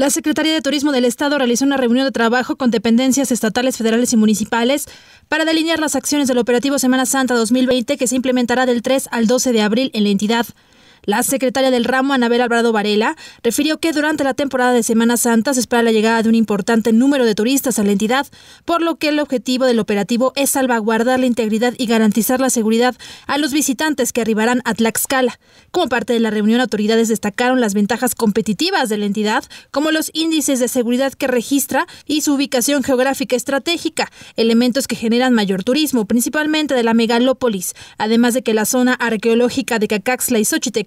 La Secretaría de Turismo del Estado realizó una reunión de trabajo con dependencias estatales, federales y municipales para delinear las acciones del operativo Semana Santa 2020 que se implementará del 3 al 12 de abril en la entidad. La secretaria del ramo, Anabel Alvarado Varela, refirió que durante la temporada de Semana Santa se espera la llegada de un importante número de turistas a la entidad, por lo que el objetivo del operativo es salvaguardar la integridad y garantizar la seguridad a los visitantes que arribarán a Tlaxcala. Como parte de la reunión, autoridades destacaron las ventajas competitivas de la entidad, como los índices de seguridad que registra y su ubicación geográfica estratégica, elementos que generan mayor turismo, principalmente de la megalópolis, además de que la zona arqueológica de Cacaxla y Xochitl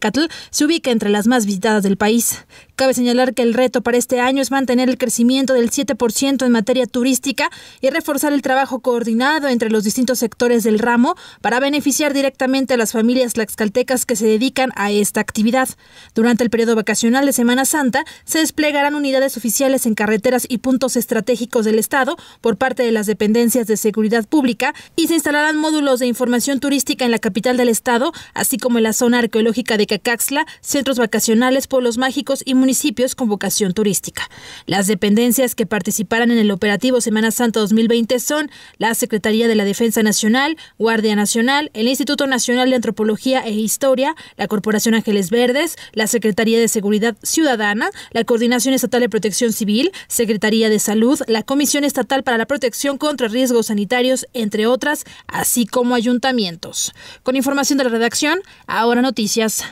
se ubica entre las más visitadas del país. Cabe señalar que el reto para este año es mantener el crecimiento del 7% en materia turística y reforzar el trabajo coordinado entre los distintos sectores del ramo para beneficiar directamente a las familias laxcaltecas que se dedican a esta actividad. Durante el periodo vacacional de Semana Santa se desplegarán unidades oficiales en carreteras y puntos estratégicos del Estado por parte de las dependencias de seguridad pública y se instalarán módulos de información turística en la capital del Estado, así como en la zona arqueológica de Caxla, centros vacacionales, pueblos mágicos y municipios con vocación turística. Las dependencias que participarán en el operativo Semana Santa 2020 son la Secretaría de la Defensa Nacional, Guardia Nacional, el Instituto Nacional de Antropología e Historia, la Corporación Ángeles Verdes, la Secretaría de Seguridad Ciudadana, la Coordinación Estatal de Protección Civil, Secretaría de Salud, la Comisión Estatal para la Protección contra Riesgos Sanitarios, entre otras, así como ayuntamientos. Con información de la redacción, ahora noticias.